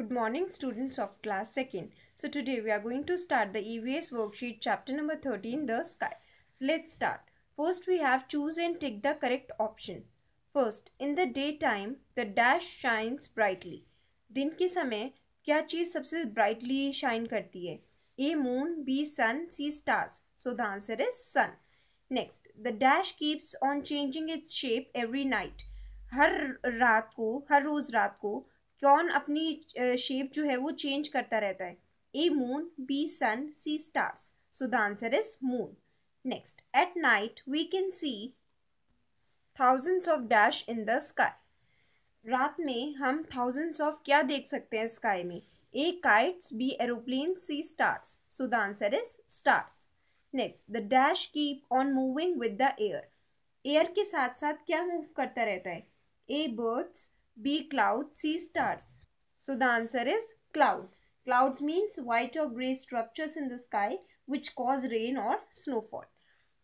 Good morning students of class 2nd. So today we are going to start the EVS worksheet chapter number 13 the sky. So let's start. First we have choose and tick the correct option. First in the daytime the dash shines brightly. Din ki samay kya cheese sabse brightly shine hai? A moon, B sun, C stars. So the answer is sun. Next the dash keeps on changing its shape every night. Har रात ko, har roz रात ko. कौन अपनी shape जो है वो change करता रहता है a moon b sun c stars so the answer is moon next at night we can see thousands of dash in the sky रात में हम थाउजेंड्स ऑफ क्या देख सकते हैं स्काई में a kites b aeroplane c stars so the answer is stars next the dash keep on moving with the air air के साथ साथ क्या मूव करता रहता है a birds B. Clouds. C. Stars. So the answer is clouds. Clouds means white or grey structures in the sky which cause rain or snowfall.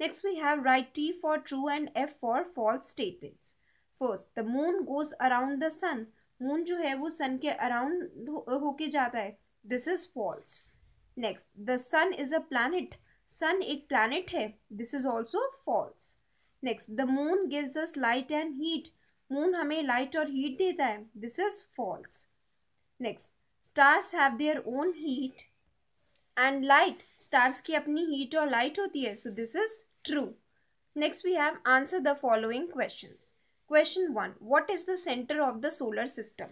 Next we have write T for true and F for false statements. First, the moon goes around the sun. Moon जो है वो sun के around हो, होके जाता है. This is false. Next, the sun is a planet. Sun एक planet है. This is also false. Next, the moon gives us light and heat. Moon हमें लाइट और हीट देता है this is false next stars have their own heat and light stars की अपनी heat और light होती है so this is true next we have answer the following question question one what is the centre of the solar system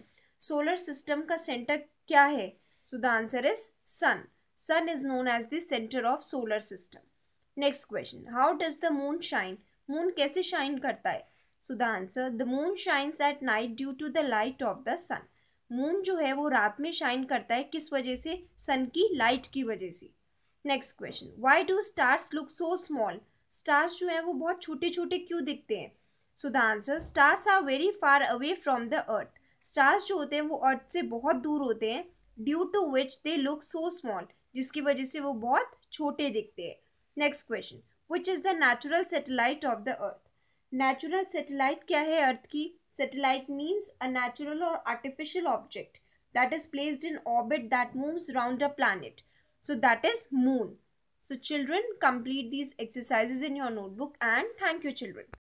solar system का centre क्या है so the answer is sun sun is known as centre of solar system next question how does the moon shine moon कैसे shine करता है so the answer the moon shines at night due to the light of the sun moon जो है वो रात में shine करता है किस वजह से सन की लाइट की वजह से next question why do stars look so small stars जो है वो बहुत छोटे छोटे क्यों दिखते हैं so the answer stars are very far away from the earth stars जो होते हैं वो अर्थ से बहुत दूर होते हैं due to which they look so small जिसकी वजह से वो बहुत छोटे दिखते हैं next question which is the natural satellite of the earth natural satellite क्या है अर्थ की सेटेलाइट मीन्स अ नेचुरल और artificial object that is placed in orbit that moves round a planet so that is moon so children complete these exercises in your notebook and thank you children